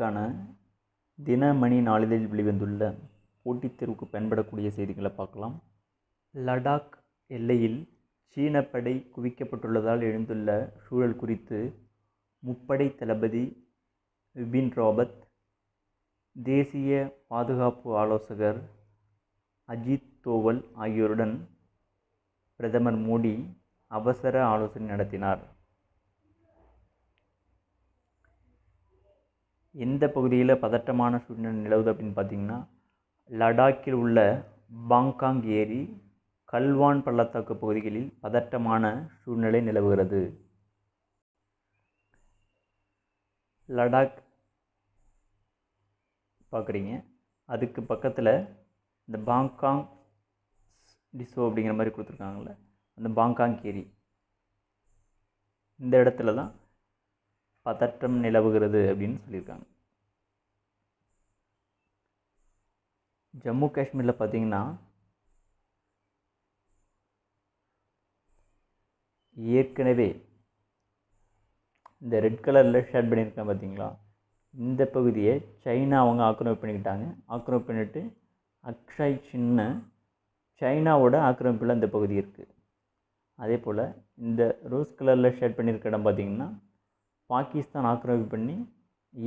தேர்வுக்கான தினமணி நாளிதழில் வெளிவந்துள்ள போட்டித் தேர்வுக்கு பயன்படக்கூடிய செய்திகளை பார்க்கலாம் லடாக் எல்லையில் சீன படை குவிக்கப்பட்டுள்ளதால் எழுந்துள்ள சூழல் குறித்து முப்படை தளபதி விபின் ராபத் தேசிய பாதுகாப்பு ஆலோசகர் அஜித் தோவல் ஆகியோருடன் பிரதமர் மோடி அவசர ஆலோசனை நடத்தினார் எந்த பகுதியில் பதட்டமான சூழ்நிலை நிலவுது அப்படின்னு பார்த்தீங்கன்னா லடாக்கில் உள்ள பாங்காங் ஏரி கல்வான் பள்ளத்தாக்கு பகுதிகளில் பதட்டமான சூழ்நிலை நிலவுகிறது லடாக் பார்க்குறீங்க அதுக்கு பக்கத்தில் இந்த பாங்காங் டிசோ அப்படிங்கிற மாதிரி கொடுத்துருக்காங்கள்ல அந்த பாங்காங் ஏரி இந்த இடத்துல தான் பதற்றம் நிலவுகிறது அப்படின்னு சொல்லியிருக்காங்க ஜம்மு காஷ்மீரில் பார்த்தீங்கன்னா ஏற்கனவே இந்த ரெட் கலரில் ஷேட் பண்ணியிருக்கேன் பார்த்தீங்களா இந்த பகுதியை சைனா அவங்க ஆக்கிரமிப்பு பண்ணிக்கிட்டாங்க ஆக்கிரமிப்பு பண்ணிட்டு அக்ஷய் சின்ன சைனாவோட ஆக்கிரமிப்பில் அந்த பகுதி இருக்குது அதே போல் இந்த ரோஸ் கலரில் ஷேட் பண்ணியிருக்க இடம் பார்த்திங்கன்னா பாகிஸ்தான் ஆக்கிரமிப்பு பண்ணி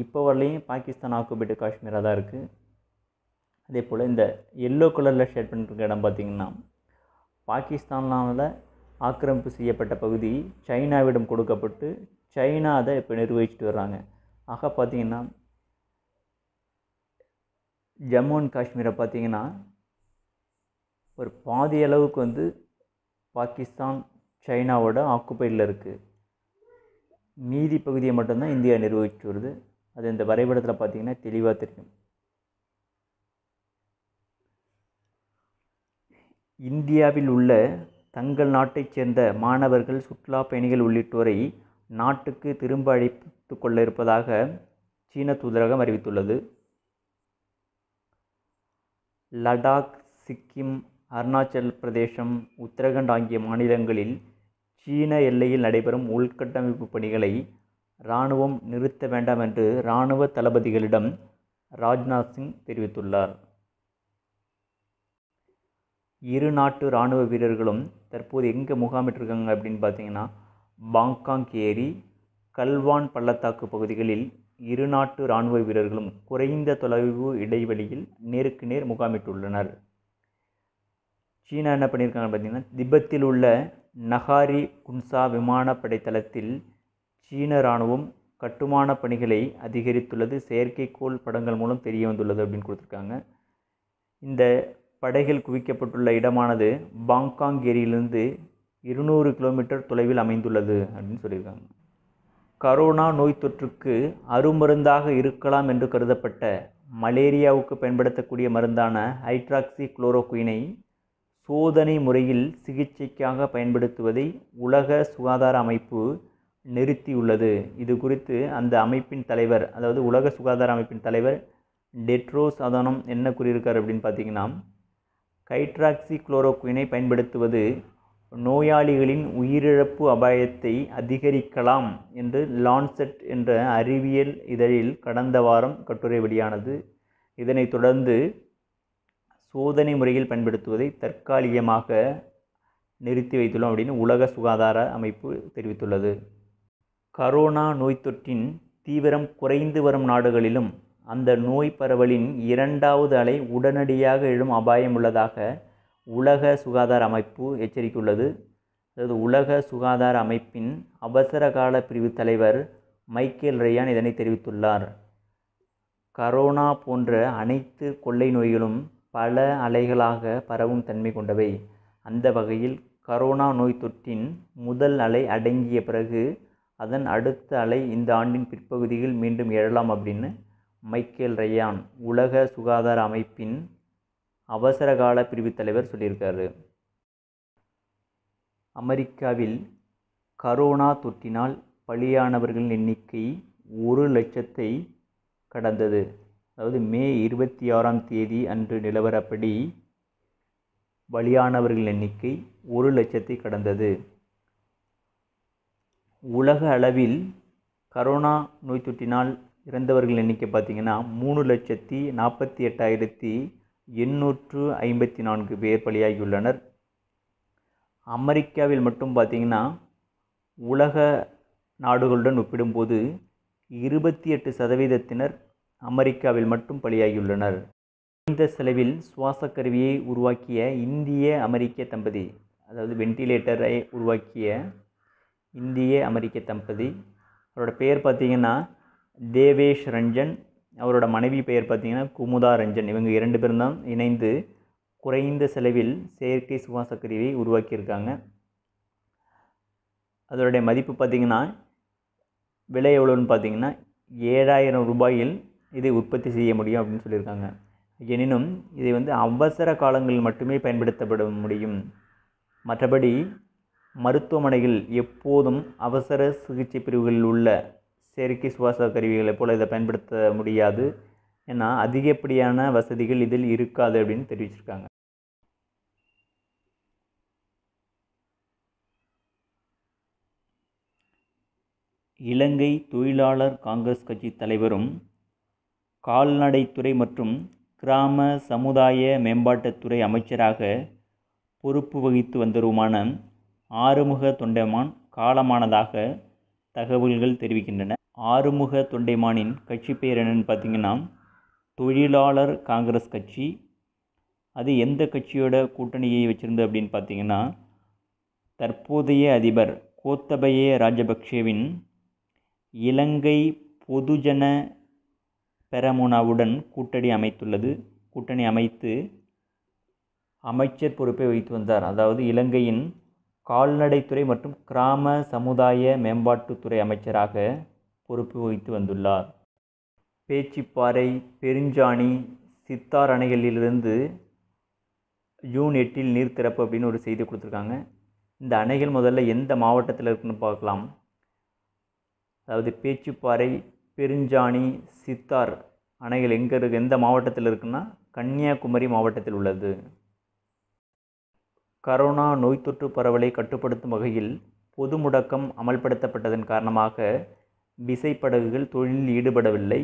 இப்போ வரலையும் பாகிஸ்தான் ஆக்குபைடு காஷ்மீராக தான் இருக்குது அதே போல் இந்த எல்லோ கலரில் ஷேட் பண்ணிருக்க இடம் பார்த்திங்கன்னா பாகிஸ்தானால் ஆக்கிரமிப்பு செய்யப்பட்ட பகுதி சைனாவிடம் கொடுக்கப்பட்டு சைனா அதை இப்போ நிர்வகிச்சுட்டு வர்றாங்க ஆக பார்த்திங்கன்னா ஜம்மு அண்ட் காஷ்மீரை பார்த்திங்கன்னா ஒரு பாதி அளவுக்கு வந்து பாகிஸ்தான் சைனாவோட ஆக்குபைடில் இருக்குது மீதி பகுதியை மட்டும்தான் இந்தியா நிர்வகிச்சு வருது அது இந்த வரைபடத்தில் பார்த்தீங்கன்னா தெளிவாக தெரியும் இந்தியாவில் உள்ள தங்கள் நாட்டைச் சேர்ந்த மாணவர்கள் சுற்றுலா பயணிகள் உள்ளிட்டோரை நாட்டுக்கு திரும்ப அழைத்து கொள்ள இருப்பதாக சீன தூதரகம் அறிவித்துள்ளது லடாக் சிக்கிம் அருணாச்சல் பிரதேசம் உத்தரகண்ட் ஆகிய மாநிலங்களில் சீன எல்லையில் நடைபெறும் உள்கட்டமைப்பு பணிகளை இராணுவம் நிறுத்த வேண்டாம் என்று இராணுவ தளபதிகளிடம் ராஜ்நாத் சிங் தெரிவித்துள்ளார் இரு நாட்டு இராணுவ வீரர்களும் தற்போது எங்கே முகாமிட்டிருக்காங்க அப்படின்னு பார்த்தீங்கன்னா பாங்காங் ஏரி கல்வான் பள்ளத்தாக்கு பகுதிகளில் இரு நாட்டு இராணுவ வீரர்களும் குறைந்த தொலைவு இடைவெளியில் நேருக்கு நேர் முகாமிட்டுள்ளனர் சீனா என்ன பண்ணியிருக்காங்க பார்த்தீங்கன்னா திபத்தில் உள்ள நஹாரி குன்சா விமானப்படை தளத்தில் சீன இராணுவம் கட்டுமான பணிகளை அதிகரித்துள்ளது செயற்கைக்கோள் படங்கள் மூலம் தெரிய வந்துள்ளது அப்படின்னு கொடுத்துருக்காங்க இந்த படைகள் குவிக்கப்பட்டுள்ள இடமானது பாங்காங் ஏரியிலிருந்து இருநூறு கிலோமீட்டர் தொலைவில் அமைந்துள்ளது அப்படின்னு சொல்லியிருக்காங்க கரோனா நோய் தொற்றுக்கு அருமருந்தாக இருக்கலாம் என்று கருதப்பட்ட மலேரியாவுக்கு பயன்படுத்தக்கூடிய மருந்தான ஹைட்ராக்சி குளோரோகுயினை சோதனை முறையில் சிகிச்சைக்காக பயன்படுத்துவதை உலக சுகாதார அமைப்பு நிறுத்தியுள்ளது இது குறித்து அந்த அமைப்பின் தலைவர் அதாவது உலக சுகாதார அமைப்பின் தலைவர் டெட்ரோஸ் அதனம் என்ன கூறியிருக்கார் அப்படின்னு பார்த்தீங்கன்னா கைட்ராக்சி குளோரோக்வினை பயன்படுத்துவது நோயாளிகளின் உயிரிழப்பு அபாயத்தை அதிகரிக்கலாம் என்று லான்செட் என்ற அறிவியல் இதழில் கடந்த வாரம் கட்டுரை வெளியானது இதனைத் தொடர்ந்து சோதனை முறையில் பயன்படுத்துவதை தற்காலிகமாக நிறுத்தி வைத்துள்ளோம் அப்படின்னு உலக சுகாதார அமைப்பு தெரிவித்துள்ளது கரோனா நோய் தொற்றின் தீவிரம் குறைந்து வரும் நாடுகளிலும் அந்த நோய் பரவலின் இரண்டாவது அலை உடனடியாக எழும் அபாயம் உள்ளதாக உலக சுகாதார அமைப்பு எச்சரித்துள்ளது அதாவது உலக சுகாதார அமைப்பின் அவசர கால பிரிவு தலைவர் மைக்கேல் ரையான் இதனை தெரிவித்துள்ளார் கரோனா போன்ற அனைத்து கொள்ளை நோய்களும் பல அலைகளாக பரவும் தன்மை கொண்டவை அந்த வகையில் கரோனா நோய் தொற்றின் முதல் அலை அடங்கிய பிறகு அதன் அடுத்த அலை இந்த ஆண்டின் பிற்பகுதியில் மீண்டும் எழலாம் அப்படின்னு மைக்கேல் ரயான் உலக சுகாதார அமைப்பின் அவசரகால பிரிவு தலைவர் சொல்லியிருக்காரு அமெரிக்காவில் கரோனா தொற்றினால் பலியானவர்களின் எண்ணிக்கை ஒரு லட்சத்தை கடந்தது அதாவது மே இருபத்தி ஆறாம் தேதி அன்று நிலவரப்படி பலியானவர்கள் எண்ணிக்கை ஒரு லட்சத்தை கடந்தது உலக அளவில் கரோனா நோய் தொற்றினால் இறந்தவர்கள் எண்ணிக்கை பார்த்திங்கன்னா மூணு லட்சத்தி நாற்பத்தி எட்டாயிரத்தி எண்ணூற்று ஐம்பத்தி நான்கு பேர் பலியாகியுள்ளனர் அமெரிக்காவில் மட்டும் பார்த்திங்கன்னா உலக நாடுகளுடன் ஒப்பிடும்போது இருபத்தி எட்டு சதவீதத்தினர் அமெரிக்காவில் மட்டும் பலியாகியுள்ளனர் இந்த செலவில் சுவாச கருவியை உருவாக்கிய இந்திய அமெரிக்க தம்பதி அதாவது வென்டிலேட்டரை உருவாக்கிய இந்திய அமெரிக்க தம்பதி அவரோட பெயர் பார்த்திங்கன்னா தேவேஷ் ரஞ்சன் அவரோட மனைவி பெயர் பார்த்திங்கன்னா குமுதா ரஞ்சன் இவங்க இரண்டு பேரும் தான் இணைந்து குறைந்த செலவில் செயற்கை சுவாச கருவியை உருவாக்கியிருக்காங்க அதோடைய மதிப்பு பார்த்திங்கன்னா விலை எவ்வளோன்னு பார்த்திங்கன்னா ஏழாயிரம் ரூபாயில் இதை உற்பத்தி செய்ய முடியும் அப்படின்னு சொல்லியிருக்காங்க எனினும் இதை வந்து அவசர காலங்களில் மட்டுமே பயன்படுத்தப்பட முடியும் மற்றபடி மருத்துவமனைகள் எப்போதும் அவசர சிகிச்சை பிரிவுகளில் உள்ள செயற்கை சுவாச கருவிகளைப் போல் இதை பயன்படுத்த முடியாது ஏன்னா அதிகப்படியான வசதிகள் இதில் இருக்காது அப்படின்னு தெரிவிச்சிருக்காங்க இலங்கை தொழிலாளர் காங்கிரஸ் கட்சி தலைவரும் கால்நடைத்துறை மற்றும் கிராம சமுதாய மேம்பாட்டுத்துறை அமைச்சராக பொறுப்பு வகித்து வந்தருமான ஆறுமுக தொண்டைமான் காலமானதாக தகவல்கள் தெரிவிக்கின்றன ஆறுமுக தொண்டைமானின் கட்சி பெயர் என்னென்னு பார்த்தீங்கன்னா தொழிலாளர் காங்கிரஸ் கட்சி அது எந்த கட்சியோட கூட்டணியை வச்சிருந்தது அப்படின்னு பார்த்தீங்கன்னா தற்போதைய அதிபர் கோத்தபய ராஜபக்சேவின் இலங்கை பொதுஜன பெரமோனாவுடன் கூட்டணி அமைத்துள்ளது கூட்டணி அமைத்து அமைச்சர் பொறுப்பை வைத்து வந்தார் அதாவது இலங்கையின் கால்நடைத்துறை மற்றும் கிராம சமுதாய மேம்பாட்டுத்துறை அமைச்சராக பொறுப்பு வகித்து வந்துள்ளார் பேச்சிப்பாறை பெருஞ்சாணி சித்தார் அணைகளிலிருந்து ஜூன் எட்டில் நீர் திறப்பு அப்படின்னு ஒரு செய்தி கொடுத்துருக்காங்க இந்த அணைகள் முதல்ல எந்த மாவட்டத்தில் இருக்குன்னு பார்க்கலாம் அதாவது பேச்சுப்பாறை பெருஞ்சாணி சித்தார் அணைகள் எங்கே இருக்குது எந்த மாவட்டத்தில் இருக்குன்னா கன்னியாகுமரி மாவட்டத்தில் உள்ளது கரோனா நோய் தொற்று பரவலை கட்டுப்படுத்தும் வகையில் பொது முடக்கம் அமல்படுத்தப்பட்டதன் காரணமாக விசைப்படகுகள் தொழிலில் ஈடுபடவில்லை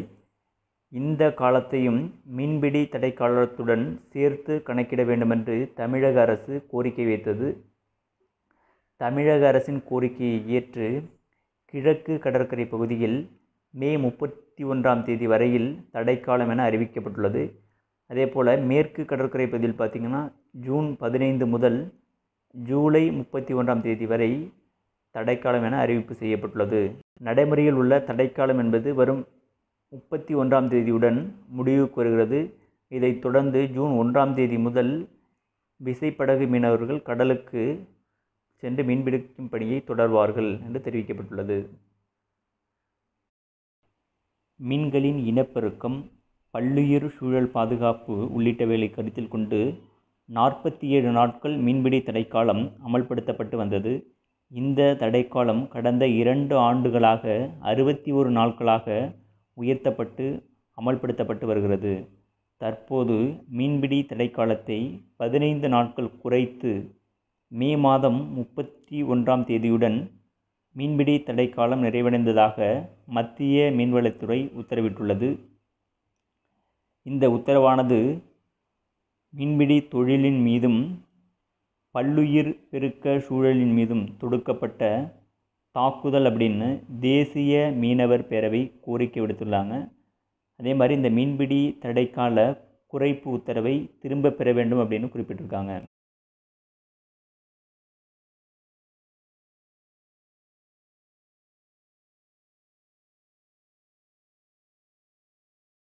இந்த காலத்தையும் மீன்பிடி தடை காலத்துடன் சேர்த்து கணக்கிட வேண்டுமென்று தமிழக அரசு கோரிக்கை வைத்தது தமிழக அரசின் கோரிக்கையை ஏற்று கிழக்கு கடற்கரை பகுதியில் மே முப்பத்தி ஒன்றாம் தேதி வரையில் தடைக்காலம் என அறிவிக்கப்பட்டுள்ளது அதே போல் மேற்கு கடற்கரை பகுதியில் பார்த்திங்கன்னா ஜூன் பதினைந்து முதல் ஜூலை முப்பத்தி ஒன்றாம் தேதி வரை தடைக்காலம் என அறிவிப்பு செய்யப்பட்டுள்ளது நடைமுறையில் உள்ள தடைக்காலம் என்பது வரும் முப்பத்தி ஒன்றாம் தேதியுடன் முடிவுக்கு வருகிறது இதைத் தொடர்ந்து ஜூன் ஒன்றாம் தேதி முதல் விசைப்படகு மீனவர்கள் கடலுக்கு சென்று மீன்பிடிக்கும் பணியை தொடர்வார்கள் என்று தெரிவிக்கப்பட்டுள்ளது மீன்களின் இனப்பெருக்கம் பல்லுயிர் சூழல் பாதுகாப்பு உள்ளிட்டவைகளை கருத்தில் கொண்டு நாற்பத்தி ஏழு நாட்கள் மீன்பிடி தடைக்காலம் அமல்படுத்தப்பட்டு வந்தது இந்த தடைக்காலம் கடந்த இரண்டு ஆண்டுகளாக அறுபத்தி ஒரு நாட்களாக உயர்த்தப்பட்டு அமல்படுத்தப்பட்டு வருகிறது தற்போது மீன்பிடி தடைக்காலத்தை பதினைந்து நாட்கள் குறைத்து மே மாதம் முப்பத்தி ஒன்றாம் தேதியுடன் மீன்பிடி தடைக்காலம் நிறைவடைந்ததாக மத்திய மீன்வளத்துறை உத்தரவிட்டுள்ளது இந்த உத்தரவானது மீன்பிடி தொழிலின் மீதும் பல்லுயிர் பெருக்க சூழலின் மீதும் தொடுக்கப்பட்ட தாக்குதல் அப்படின்னு தேசிய மீனவர் பேரவை கோரிக்கை விடுத்துள்ளாங்க அதே மாதிரி இந்த மீன்பிடி தடைக்கால குறைப்பு உத்தரவை திரும்ப பெற வேண்டும் அப்படின்னு குறிப்பிட்டிருக்காங்க